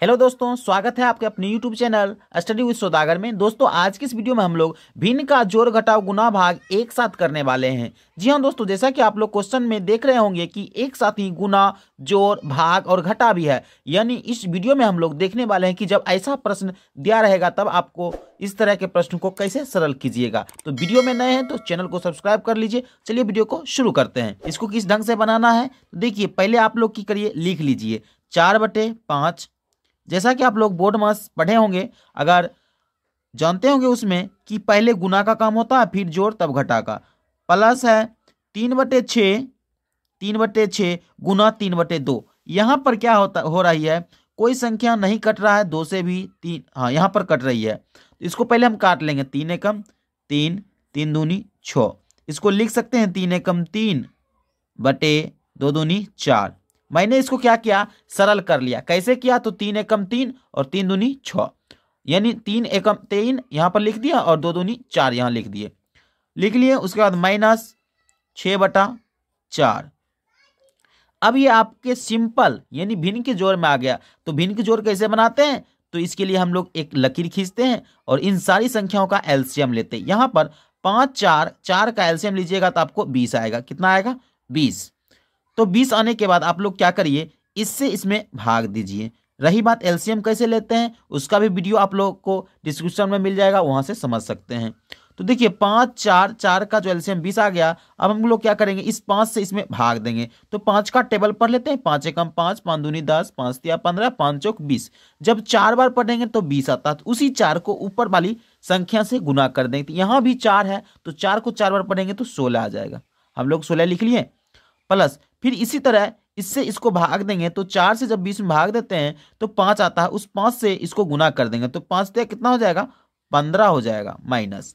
hello दोस्तों स्वागत है आपके अपने यूट्यूब चैनल स्टडी विद सौदागर में दोस्तों आज की इस वीडियो में हम लोग भिन्न का जोर घटाव गुना भाग एक साथ करने वाले हैं जी हाँ दोस्तों जैसा कि आप लोग क्वेश्चन में देख रहे होंगे कि एक साथ ही गुना जोर भाग और घटा भी है यानी इस वीडियो में हम लोग देखने वाले हैं कि जब ऐसा प्रश्न दिया रहेगा तब आपको इस तरह के प्रश्न को कैसे सरल कीजिएगा तो वीडियो में नए हैं तो चैनल को सब्सक्राइब कर लीजिए चलिए वीडियो को शुरू करते हैं इसको किस ढंग से बनाना है तो देखिए पहले आप लोग की करिए लिख लीजिए चार बटे पाँच जैसा कि आप लोग बोर्ड मास पढ़े होंगे अगर जानते होंगे उसमें कि पहले गुना का काम होता है फिर जोड़ तब घटा का प्लस है तीन बटे छ तीन बटे छः गुना तीन बटे दो यहाँ पर क्या होता हो रही है कोई संख्या नहीं कट रहा है दो से भी तीन हाँ यहाँ पर कट रही है तो इसको पहले हम काट लेंगे तीन एकम तीन तीन दूनी छः इसको लिख सकते हैं तीन एकम तीन बटे दो दूनी चार मैंने इसको क्या किया सरल कर लिया कैसे किया तो तीन एकम तीन और तीन दूनी छ यानी तीन एकम तीन यहाँ पर लिख दिया और दो दूनी चार यहाँ लिख दिए लिख लिए उसके बाद माइनस छ बटा चार अब ये आपके सिंपल यानी भिन्न के जोर में आ गया तो भिन्न के जोर कैसे बनाते हैं तो इसके लिए हम लोग एक लकीर खींचते हैं और इन सारी संख्याओं का एल्सियम लेते हैं यहाँ पर पाँच चार चार का एल्सियम लीजिएगा तो आपको बीस आएगा कितना आएगा बीस तो बीस आने के बाद आप लोग क्या करिए इससे इसमें भाग दीजिए रही बात एलसीएम कैसे लेते हैं उसका भी वीडियो आप लोग को डिस्क्रिप्शन में मिल जाएगा वहाँ से समझ सकते हैं तो देखिए पाँच चार चार का जो एलसीएम बीस आ गया अब हम लोग क्या करेंगे इस पाँच से इसमें भाग देंगे तो पाँच का टेबल पढ़ लेते हैं पाँच एकम पाँच पाँच दूनी दस पाँच तिया पंद्रह पाँच चौक बीस जब चार बार पढ़ेंगे तो बीस आता है तो उसी चार को ऊपर वाली संख्या से गुना कर देंगे तो यहाँ भी चार है तो चार को चार बार पढ़ेंगे तो सोलह आ जाएगा हम लोग सोलह लिख लिए प्लस फिर इसी तरह इससे इसको भाग देंगे तो चार से जब बीस में भाग देते हैं तो पांच आता है उस पांच से इसको गुना कर देंगे तो पांच तय तो कितना हो जाएगा पंद्रह हो जाएगा माइनस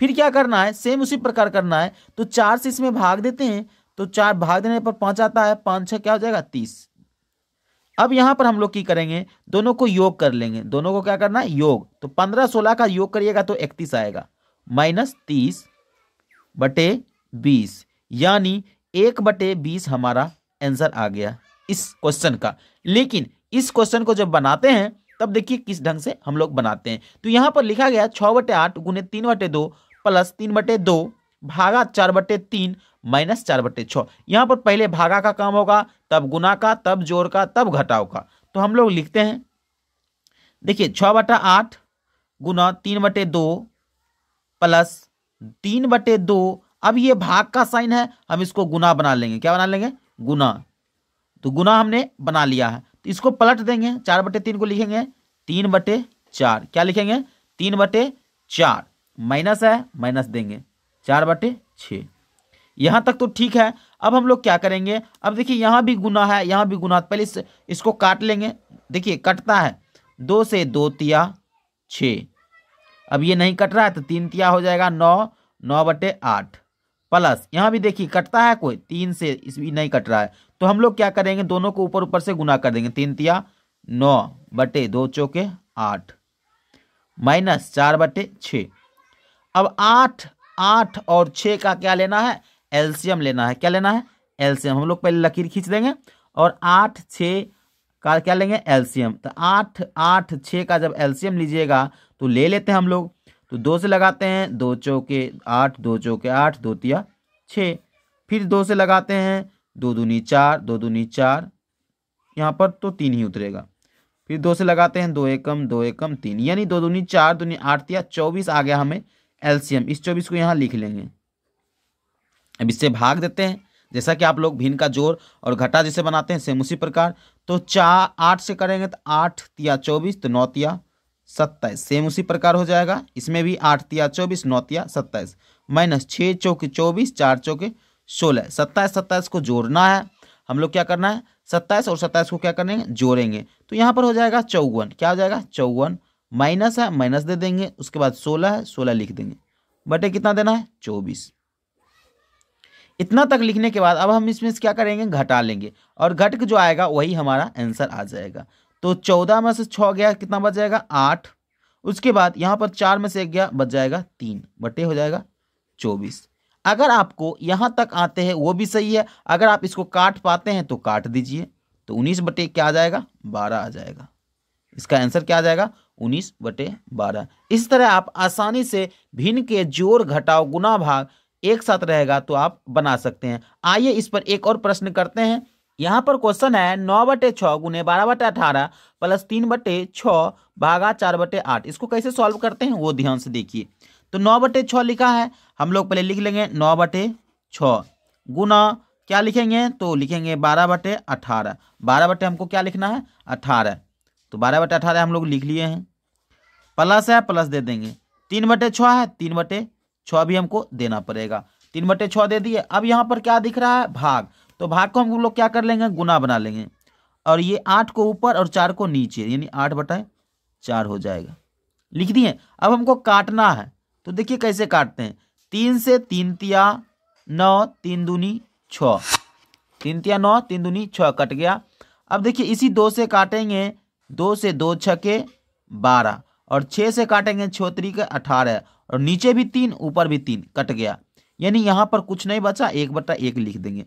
फिर क्या करना है सेम उसी प्रकार करना है तो चार से इसमें भाग देते हैं तो चार भाग देने पर पांच आता है पांच छह क्या हो जाएगा तीस अब यहां पर हम लोग की करेंगे दोनों को योग कर लेंगे दोनों को क्या करना है योग तो पंद्रह सोलह का योग करिएगा तो इकतीस आएगा माइनस तीस बटे बीस यानी एक बटे बीस हमारा आंसर आ गया इस क्वेश्चन का लेकिन इस क्वेश्चन को जब बनाते हैं तब देखिए किस ढंग से हम लोग बनाते हैं तो यहाँ पर लिखा गया छः बटे आठ गुने तीन बटे दो प्लस तीन बटे दो भागा चार बटे तीन माइनस चार बटे छः यहाँ पर पहले भागा का काम होगा तब गुना का तब जोड़ का तब घटाव का तो हम लोग लिखते हैं देखिए छः बटा आठ गुना तीन बटे दो प्लस तीन बटे दो अब ये भाग का साइन है हम इसको गुना बना लेंगे क्या बना लेंगे गुना तो गुना हमने बना लिया है तो इसको पलट देंगे चार बटे तीन को लिखेंगे तीन बटे चार क्या लिखेंगे तीन बटे चार माइनस है माइनस देंगे चार बटे छः यहाँ तक तो ठीक है अब हम लोग क्या करेंगे अब देखिए यहाँ भी गुना है यहाँ भी गुना पहले इस, इसको काट लेंगे देखिए कटता है दो से दो तिया छः अब ये नहीं कट रहा है तो तीन तिया हो जाएगा नौ नौ बटे आठ प्लस यहाँ भी देखिए कटता है कोई तीन से इस भी नहीं कट रहा है तो हम लोग क्या करेंगे दोनों को ऊपर ऊपर से गुना कर देंगे तीन तिया नौ बटे दो चौके आठ माइनस चार बटे छ अब आठ आठ और छ का क्या लेना है एल्शियम लेना है क्या लेना है एल्शियम हम लोग पहले लकीर खींच देंगे और आठ छ का क्या लेंगे एल्शियम तो आठ आठ छ का जब एल्शियम लीजिएगा तो ले लेते हैं हम लोग तो दो से लगाते हैं दो चौके आठ दो चौके आठ दो तिया छः फिर दो से लगाते हैं दो दूनी चार दो दूनी चार यहाँ पर तो तीन ही उतरेगा फिर दो से लगाते हैं दो एकम दो एकम तीन यानी दो दूनी चार दूनी आठ तिया चौबीस आ गया हमें एलसीएम इस चौबीस को यहाँ लिख लेंगे अब इससे भाग देते हैं जैसा कि आप लोग भिन्न का जोड़ और घटा जैसे बनाते हैं सेम उसी प्रकार तो चार आठ से करेंगे तो आठ तिया चौबीस तो नौ तिया सत्ताईस सेम उसी प्रकार हो जाएगा इसमें भी आठ तिया चौबीस नौ तिया सत्ताईस माइनस छः चौके चौबीस चार चौके सोलह सत्ताईस सत्ताईस को जोड़ना है हम लोग क्या करना है सत्ताईस और सत्ताईस को क्या करेंगे जोड़ेंगे तो यहाँ पर हो जाएगा चौवन क्या हो जाएगा चौवन माइनस है माइनस दे देंगे उसके बाद सोलह है सोलह लिख देंगे बटे कितना देना है चौबीस इतना तक लिखने के बाद अब हम इसमें क्या करेंगे घटा लेंगे और घट जो आएगा वही हमारा आंसर आ जाएगा तो चौदह में से छः गया कितना बच जाएगा आठ उसके बाद यहाँ पर चार में से एक गया बच जाएगा तीन बटे हो जाएगा चौबीस अगर आपको यहाँ तक आते हैं वो भी सही है अगर आप इसको काट पाते हैं तो काट दीजिए तो उन्नीस बटे क्या आ जाएगा बारह आ जाएगा इसका आंसर क्या आ जाएगा उन्नीस बटे बारह इस तरह आप आसानी से भिन्न के जोर घटाओ गुना भाग एक साथ रहेगा तो आप बना सकते हैं आइए इस पर एक और प्रश्न करते हैं यहाँ पर क्वेश्चन है नौ बटे छः गुने बारह बटे अठारह प्लस तीन बटे छः भागा चार बटे आठ इसको कैसे सॉल्व करते हैं वो ध्यान से देखिए तो नौ बटे छः लिखा है हम लोग पहले लिख लेंगे नौ बटे छः गुना क्या लिखेंगे तो लिखेंगे बारह बटे अठारह बारह बटे हमको क्या लिखना है अठारह तो बारह बटे अठारह हम लोग लिख लिए हैं प्लस है प्लस दे देंगे तीन बटे छः है तीन बटे छः भी हमको देना पड़ेगा तीन बटे छः दे दिए अब यहाँ पर क्या दिख रहा है भाग तो भाग को हम लोग क्या कर लेंगे गुना बना लेंगे और ये आठ को ऊपर और चार को नीचे यानी आठ बटाए चार हो जाएगा लिख दिए अब हमको काटना है तो देखिए कैसे काटते हैं तीन से तीन तिया नौ तीन दूनी छ तीन तिया नौ तीन दूनी छ कट गया अब देखिए इसी दो से काटेंगे दो से दो छके बारह और छः से काटेंगे छोत्री के अठारह और नीचे भी तीन ऊपर भी तीन कट गया यानी यहाँ पर कुछ नहीं बचा एक बटा एक लिख देंगे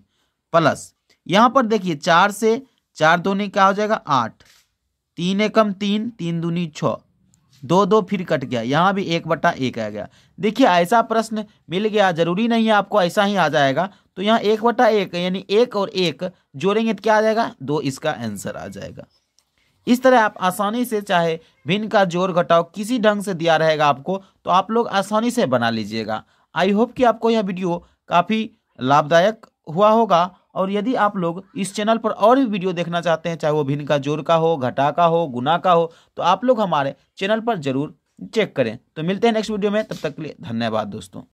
प्लस यहाँ पर देखिए चार से चार दूनी क्या हो जाएगा आठ तीन एकम तीन तीन दूनी छः दो दो फिर कट गया यहाँ भी एक बटा एक आ गया देखिए ऐसा प्रश्न मिल गया जरूरी नहीं है आपको ऐसा ही आ जाएगा तो यहाँ एक बटा एक यानी एक और एक जोड़ेंगे तो क्या आ जाएगा दो इसका आंसर आ जाएगा इस तरह आप आसानी से चाहे भिन्न का जोड़ घटाव किसी ढंग से दिया रहेगा आपको तो आप लोग आसानी से बना लीजिएगा आई होप कि आपको यह वीडियो काफ़ी लाभदायक हुआ होगा और यदि आप लोग इस चैनल पर और भी वीडियो देखना चाहते हैं चाहे वो भिन्न का जोर का हो घटा का हो गुना का हो तो आप लोग हमारे चैनल पर जरूर चेक करें तो मिलते हैं नेक्स्ट वीडियो में तब तक के लिए धन्यवाद दोस्तों